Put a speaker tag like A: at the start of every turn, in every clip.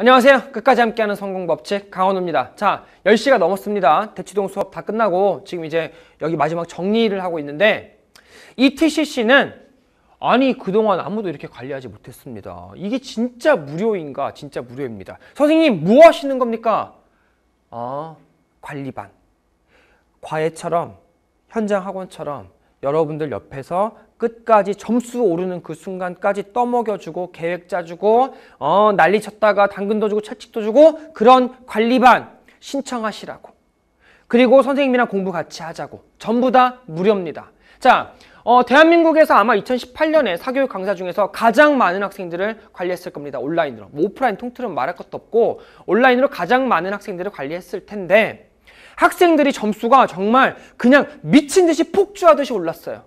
A: 안녕하세요. 끝까지 함께하는 성공법칙 강원우입니다. 자, 10시가 넘었습니다. 대치동 수업 다 끝나고 지금 이제 여기 마지막 정리를 하고 있는데 이 TCC는 아니 그동안 아무도 이렇게 관리하지 못했습니다. 이게 진짜 무료인가? 진짜 무료입니다. 선생님 뭐 하시는 겁니까? 아, 관리반. 과외처럼 현장 학원처럼 여러분들 옆에서 끝까지 점수 오르는 그 순간까지 떠먹여주고 계획 짜주고 어 난리 쳤다가 당근도 주고 채찍도 주고 그런 관리반 신청하시라고 그리고 선생님이랑 공부 같이 하자고 전부 다 무료입니다 자 어, 대한민국에서 아마 2018년에 사교육 강사 중에서 가장 많은 학생들을 관리했을 겁니다. 온라인으로. 뭐 오프라인 통틀은 말할 것도 없고 온라인으로 가장 많은 학생들을 관리했을 텐데 학생들이 점수가 정말 그냥 미친 듯이 폭주하듯이 올랐어요.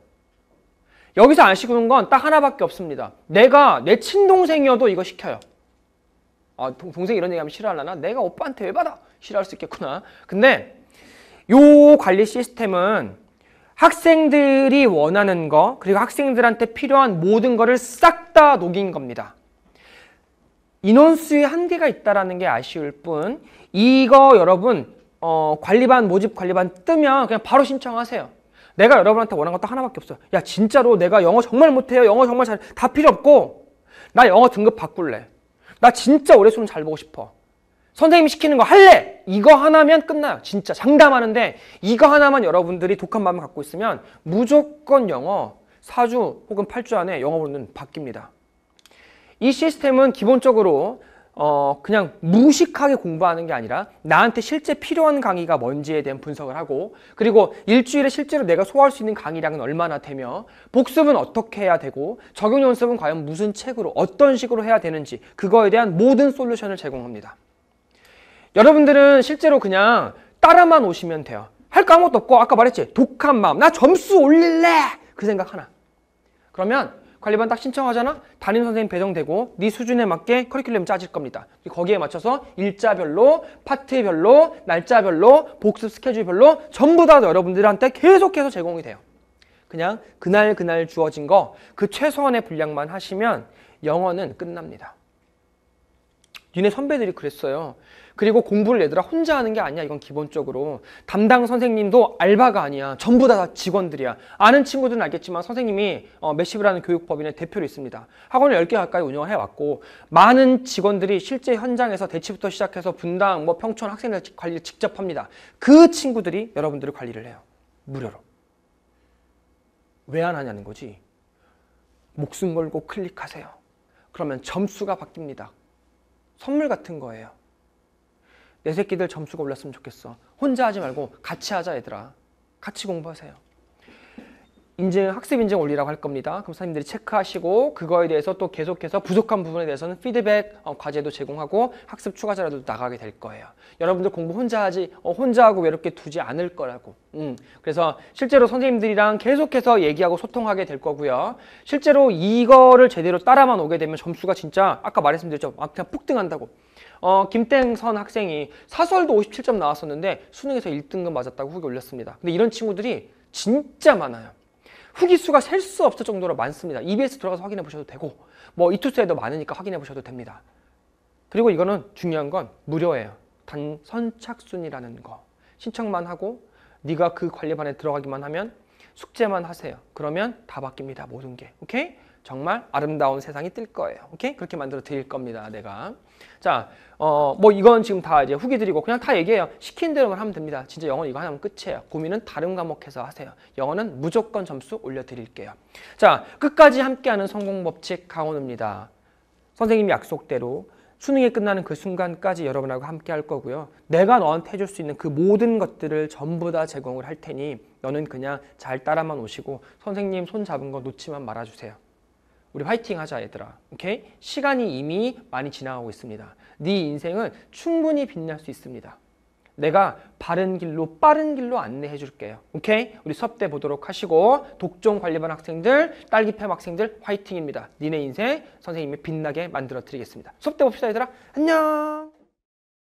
A: 여기서 아시는 건 딱 하나밖에 없습니다. 내가 내 친동생이어도 이거 시켜요. 아, 동생 이런 이 얘기하면 싫어하려나? 내가 오빠한테 왜 받아? 싫어할 수 있겠구나. 근데 요 관리 시스템은 학생들이 원하는 거 그리고 학생들한테 필요한 모든 거를 싹 다 녹인 겁니다. 인원수의 한계가 있다는 게 아쉬울 뿐 이거 여러분 어, 관리반 모집 관리반 뜨면 그냥 바로 신청하세요. 내가 여러분한테 원한 것도 하나밖에 없어요. 야 진짜로 내가 영어 정말 못해요. 영어 정말 잘 다 필요 없고 나 영어 등급 바꿀래. 나 진짜 올해 수능 잘 보고 싶어. 선생님이 시키는 거 할래! 이거 하나면 끝나요. 진짜 장담하는데 이거 하나만 여러분들이 독한 마음을 갖고 있으면 무조건 영어 4주 혹은 8주 안에 영어 보는 바뀝니다. 이 시스템은 기본적으로 어, 그냥 무식하게 공부하는 게 아니라 나한테 실제 필요한 강의가 뭔지에 대한 분석을 하고 그리고 일주일에 실제로 내가 소화할 수 있는 강의량은 얼마나 되며 복습은 어떻게 해야 되고 적용 연습은 과연 무슨 책으로 어떤 식으로 해야 되는지 그거에 대한 모든 솔루션을 제공합니다. 여러분들은 실제로 그냥 따라만 오시면 돼요. 할 거 아무것도 없고 아까 말했지 독한 마음 나 점수 올릴래 그 생각 하나 그러면 관리반 딱 신청하잖아? 담임선생님 배정되고 네 수준에 맞게 커리큘럼 짜질 겁니다. 거기에 맞춰서 일자별로, 파트별로, 날짜별로, 복습 스케줄별로 전부 다 여러분들한테 계속해서 제공이 돼요. 그냥 그날 그날 주어진 거 그 최소한의 분량만 하시면 영어는 끝납니다. 니네 선배들이 그랬어요. 그리고 공부를 얘들아 혼자 하는 게 아니야 이건 기본적으로 담당 선생님도 알바가 아니야 전부 다 직원들이야 아는 친구들은 알겠지만 선생님이 어, 매시브라는 교육법인의 대표로 있습니다 학원을 10개 가까이 운영을 해왔고 많은 직원들이 실제 현장에서 대치부터 시작해서 분당 뭐 평촌 학생들 관리를 직접 합니다 그 친구들이 여러분들을 관리를 해요 무료로 왜 안 하냐는 거지 목숨 걸고 클릭하세요 그러면 점수가 바뀝니다 선물 같은 거예요 내 새끼들 점수가 올랐으면 좋겠어. 혼자 하지 말고 같이 하자 얘들아. 같이 공부하세요. 인증 학습 인증 올리라고할 겁니다. 그럼 선생님들이 체크하시고 그거에 대해서 또 계속해서 부족한 부분에 대해서는 피드백 어, 과제도 제공하고 학습 추가 자료도 나가게 될 거예요. 여러분들 공부 혼자 하지 어, 혼자 하고 외롭게 두지 않을 거라고. 음, 그래서 실제로 선생님들이랑 계속해서 얘기하고 소통하게 될 거고요. 실제로 이거를 제대로 따라만 오게 되면 점수가 진짜 아까 말씀드렸죠. 아, 그냥 폭등한다고. 어, 김땡선 학생이 사설도 57점 나왔었는데 수능에서 1등급 맞았다고 후기 올렸습니다. 근데 이런 친구들이 진짜 많아요. 후기수가 셀 수 없을 정도로 많습니다. EBS 들어가서 확인해 보셔도 되고 뭐 이투스에도 e 많으니까 확인해 보셔도 됩니다. 그리고 이거는 중요한 건 무료예요. 단 선착순이라는 거. 신청만 하고 네가 그 관리반에 들어가기만 하면 숙제만 하세요. 그러면 다 바뀝니다. 모든 게. 오케이? 정말 아름다운 세상이 뜰 거예요. 오케이? 그렇게 만들어 드릴 겁니다. 내가. 자, 어, 뭐 이건 지금 다 이제 후기드리고 그냥 다 얘기해요. 시킨 대로만 하면 됩니다. 진짜 영어 이거 하면 끝이에요. 고민은 다른 과목에서 하세요. 영어는 무조건 점수 올려드릴게요. 자, 끝까지 함께하는 성공법칙 강원우입니다. 선생님 약속대로 수능이 끝나는 그 순간까지 여러분하고 함께 할 거고요. 내가 너한테 해줄 수 있는 그 모든 것들을 전부 다 제공을 할 테니 너는 그냥 잘 따라만 오시고 선생님 손 잡은 거 놓치만 말아주세요. 우리 화이팅 하자 얘들아. 오케이? 시간이 이미 많이 지나가고 있습니다. 네 인생은 충분히 빛날 수 있습니다. 내가 바른 길로 빠른 길로 안내해 줄게요. 오케이? 우리 수업 때 보도록 하시고 독종 관리반 학생들, 딸기팸 학생들 화이팅입니다. 니네 인생 선생님이 빛나게 만들어 드리겠습니다. 수업 때 봅시다 얘들아. 안녕.